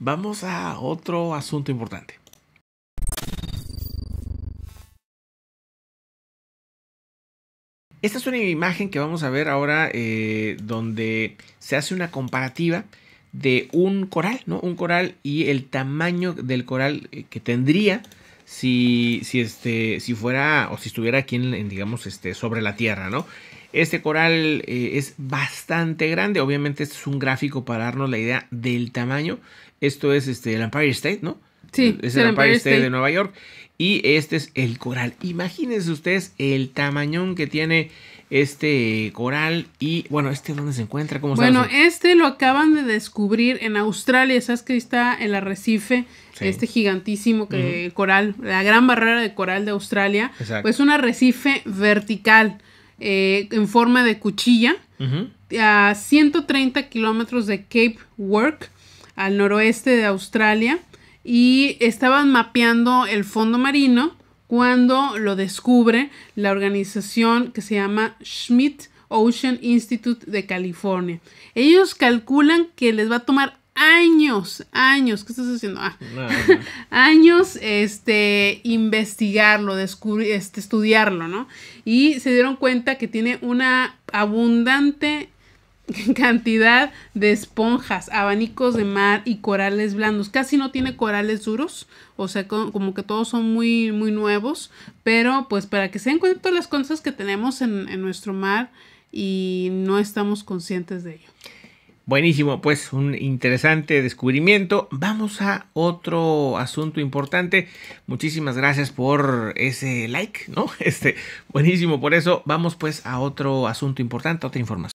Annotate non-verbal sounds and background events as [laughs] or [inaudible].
Vamos a otro asunto importante. Esta es una imagen que vamos a ver ahora eh, donde se hace una comparativa de un coral, Un coral y el tamaño del coral eh, que tendría si, si, este, si fuera o si estuviera aquí, en, digamos, este, sobre la Tierra, ¿no? Este coral eh, es bastante grande. Obviamente, este es un gráfico para darnos la idea del tamaño. Esto es este, el Empire State, ¿no? Sí, es el Empire de Nueva York. Y este es el coral. Imagínense ustedes el tamañón que tiene este coral y bueno, este dónde se encuentra, Bueno, este lo acaban de descubrir en Australia, sabes que está el arrecife, este gigantísimo coral, la gran barrera de coral de Australia, Exacto. pues un arrecife vertical eh, en forma de cuchilla a 130 kilómetros de Cape Work al noroeste de Australia y estaban mapeando el fondo marino cuando lo descubre la organización que se llama Schmidt Ocean Institute de California. Ellos calculan que les va a tomar años, años, ¿qué estás haciendo? Ah. [laughs] años, este, investigarlo, descubrir, este, estudiarlo, ¿no? Y se dieron cuenta que tiene una abundante [laughs] cantidad de esponjas, abanicos de mar y corales blandos. Casi no tiene corales duros, o sea, como que todos son muy, muy nuevos, pero pues para que se den cuenta de las cosas que tenemos en, nuestro mar y no estamos conscientes de ello. Buenísimo, pues un interesante descubrimiento. Vamos a otro asunto importante. Muchísimas gracias por ese like, ¿no? [laughs] Este, buenísimo, por eso vamos pues a otro asunto importante, otra información.